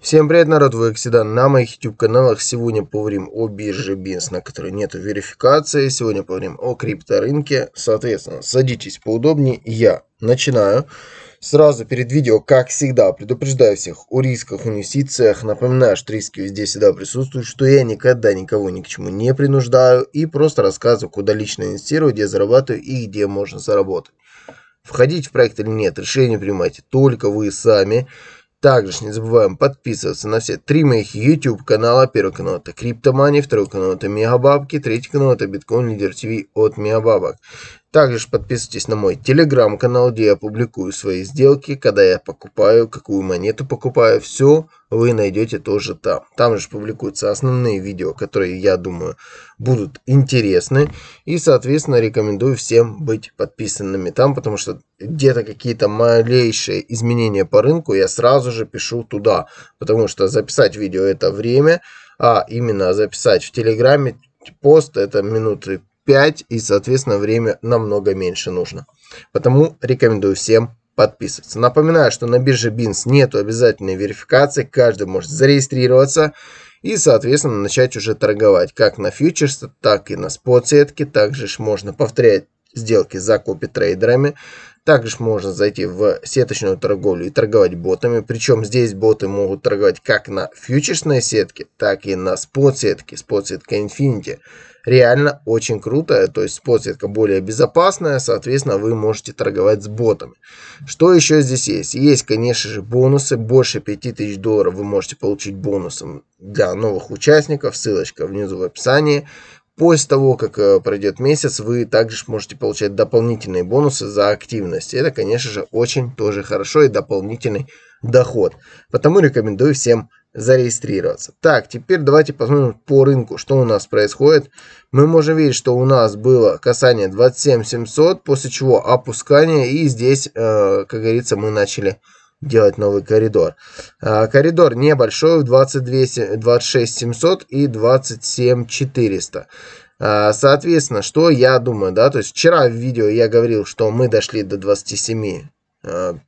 Всем привет, народ, вы Оксидан. На моих YouTube-каналах сегодня поговорим о бирже Бинс, на которой нет верификации. Сегодня поговорим о крипторынке. Соответственно, садитесь поудобнее. Я начинаю. Сразу перед видео, как всегда, предупреждаю всех о рисках, инвестициях. Напоминаю, что риски везде всегда присутствуют, что я никогда никого ни к чему не принуждаю и просто рассказываю, куда лично инвестирую, где зарабатываю и где можно заработать. Входить в проект или нет, решение принимайте только вы сами. Также не забываем подписываться на все три моих YouTube канала. Первый канал это Криптомания, второй канал это Мегабабки, третий канал это Биткоин Лидер ТВ от Мегабабок. Также ж подписывайтесь на мой телеграм-канал, где я публикую свои сделки, когда я покупаю, какую монету покупаю, все вы найдете тоже там. Там же публикуются основные видео, которые, я думаю, будут интересны. И, соответственно, рекомендую всем быть подписанными там, потому что где-то какие-то малейшие изменения по рынку я сразу же пишу туда. Потому что записать видео это время, а именно записать в телеграме пост это минуты 5, и, соответственно, время намного меньше нужно. Потому рекомендую всем подписываться. Напоминаю, что на бирже BINS нет обязательной верификации, каждый может зарегистрироваться и, соответственно, начать уже торговать как на фьючерс, так и на спот-сетке. Также ж можно повторять сделки за копи трейдерами, также можно зайти в сеточную торговлю и торговать ботами. Причем здесь боты могут торговать как на фьючерсной сетке, так и на спот-сетке, спот-сетка Infinity. Реально очень крутая, то есть спот-сетка более безопасная, соответственно, вы можете торговать с ботами. Что еще здесь есть? Есть, конечно же, бонусы. Больше 5000 долларов вы можете получить бонусом для новых участников. Ссылочка внизу в описании. После того, как э, пройдет месяц, вы также можете получать дополнительные бонусы за активность. Это, конечно же, очень тоже хорошо и дополнительный доход. Потому рекомендую всем зарегистрироваться. Так, теперь давайте посмотрим по рынку, что у нас происходит. Мы можем видеть, что у нас было касание 27700, после чего опускание. И здесь, э, как говорится, мы начали делать новый коридор. А, коридор небольшой, 22, 26 700 и 27 400. А, соответственно, что я думаю, да, то есть вчера в видео я говорил, что мы дошли до 27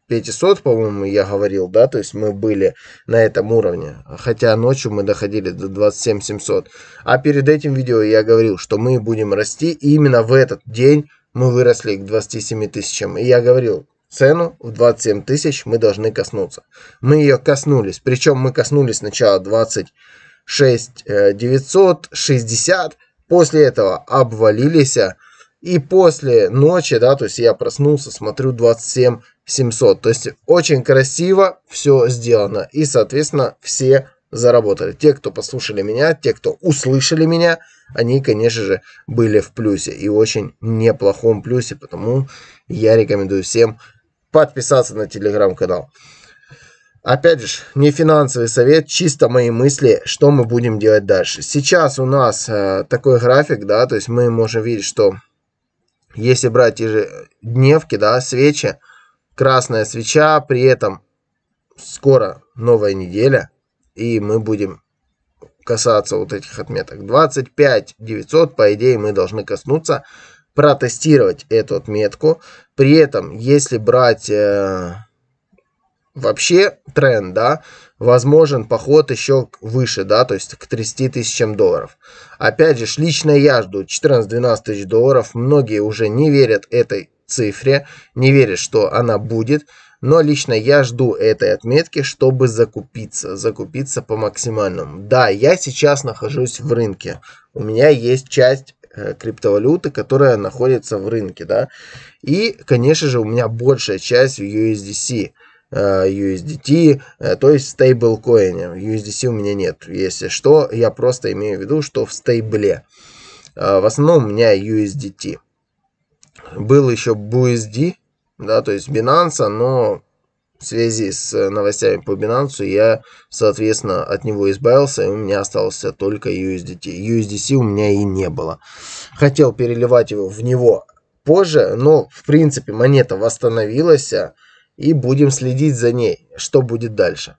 500, а, по-моему, я говорил, да, то есть мы были на этом уровне, хотя ночью мы доходили до 27 700, а перед этим видео я говорил, что мы будем расти, и именно в этот день мы выросли к 27 тысячам, и я говорил, цену в 27 тысяч мы должны коснуться. Мы ее коснулись. Причем мы коснулись сначала 26 960, э, после этого обвалились. Э, и после ночи, да, то есть я проснулся, смотрю 27 700. То есть очень красиво все сделано. И, соответственно, все заработали. Те, кто послушали меня, те, кто услышали меня, они, конечно же, были в плюсе. И очень неплохом плюсе. Потому я рекомендую всем подписаться на телеграм-канал. Опять же, не финансовый совет, чисто мои мысли, что мы будем делать дальше. Сейчас у нас э, такой график, да, то есть мы можем видеть, что если брать ежедневки, да, свечи, красная свеча, при этом скоро новая неделя, и мы будем касаться вот этих отметок. 25 900, по идее, мы должны коснуться протестировать эту отметку. При этом, если брать э, вообще тренд, да, возможен поход еще выше, да, то есть к 30 тысячам долларов. Опять же, лично я жду 14-12 тысяч долларов. Многие уже не верят этой цифре, не верят, что она будет. Но лично я жду этой отметки, чтобы закупиться, закупиться по максимальному. Да, я сейчас нахожусь в рынке. У меня есть часть Э, криптовалюты, которая находится в рынке, да. И, конечно же, у меня большая часть в USDC. Э, USDT, э, то есть в стейблкоине. USDC у меня нет. Если что, я просто имею в виду, что в стейбле. В основном у меня USDT. Был еще BUSD, да, то есть Binance, но в связи с э, новостями по Binance я, соответственно, от него избавился, и у меня остался только USDT. USDC у меня и не было. Хотел переливать его в него позже, но, в принципе, монета восстановилась, э, и будем следить за ней, что будет дальше.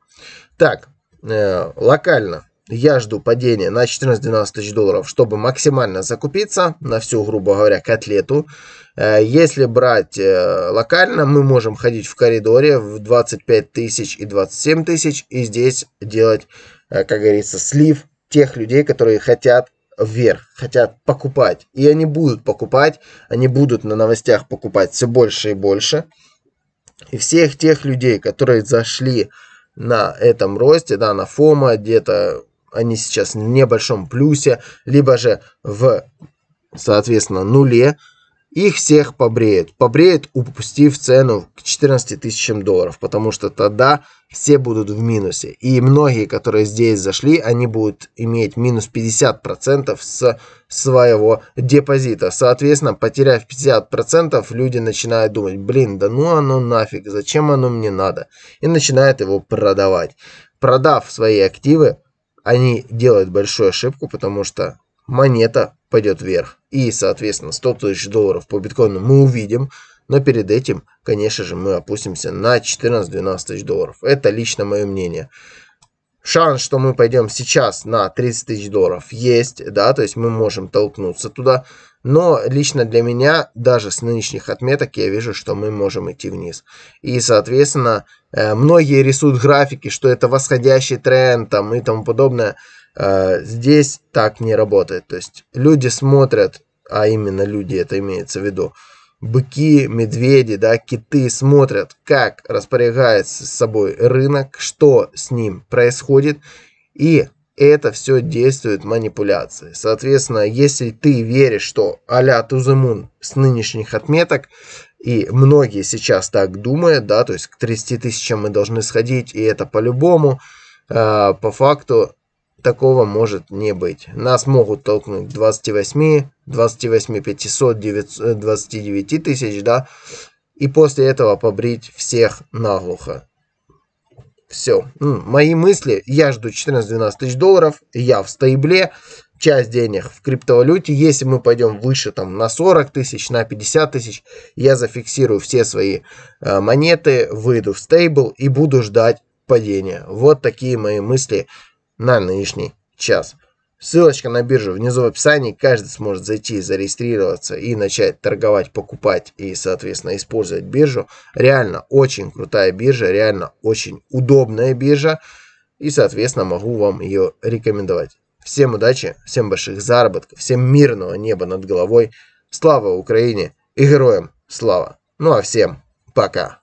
Так, э, локально я жду падения на 14-12 тысяч долларов, чтобы максимально закупиться на всю, грубо говоря, котлету. Э, если брать э, локально, мы можем ходить в коридоре в 25 тысяч и 27 тысяч и здесь делать, э, как говорится, слив тех людей, которые хотят вверх, хотят покупать. И они будут покупать, они будут на новостях покупать все больше и больше. И всех тех людей, которые зашли на этом росте, да, на фома где-то они сейчас в небольшом плюсе, либо же в, соответственно, нуле, их всех побреют. Побреют, упустив цену к 14 тысячам долларов, потому что тогда все будут в минусе. И многие, которые здесь зашли, они будут иметь минус 50% с своего депозита. Соответственно, потеряв 50%, люди начинают думать, блин, да ну оно нафиг, зачем оно мне надо? И начинают его продавать. Продав свои активы, они делают большую ошибку, потому что монета пойдет вверх. И, соответственно, 100 тысяч долларов по биткоину мы увидим, но перед этим, конечно же, мы опустимся на 14-12 тысяч долларов. Это лично мое мнение. Шанс, что мы пойдем сейчас на 30 тысяч долларов есть, да, то есть мы можем толкнуться туда, но лично для меня, даже с нынешних отметок, я вижу, что мы можем идти вниз. И, соответственно, э, многие рисуют графики, что это восходящий тренд там, и тому подобное. Э, здесь так не работает. То есть люди смотрят, а именно люди, это имеется в виду, быки, медведи, да, киты смотрят, как распоряжается с собой рынок, что с ним происходит, и это все действует манипуляцией. Соответственно, если ты веришь, что а-ля Тузымун с нынешних отметок, и многие сейчас так думают, да, то есть к 30 тысячам мы должны сходить, и это по-любому, э, по факту такого может не быть. Нас могут толкнуть 28, 28 500, 9, 29 тысяч, да, и после этого побрить всех наглухо все. Мои мысли. Я жду 14-12 тысяч долларов. Я в стейбле. Часть денег в криптовалюте. Если мы пойдем выше там на 40 тысяч, на 50 тысяч, я зафиксирую все свои э, монеты, выйду в стейбл и буду ждать падения. Вот такие мои мысли на нынешний час. Ссылочка на биржу внизу в описании. Каждый сможет зайти, зарегистрироваться и начать торговать, покупать и, соответственно, использовать биржу. Реально очень крутая биржа, реально очень удобная биржа. И, соответственно, могу вам ее рекомендовать. Всем удачи, всем больших заработков, всем мирного неба над головой. Слава Украине и героям слава. Ну а всем пока.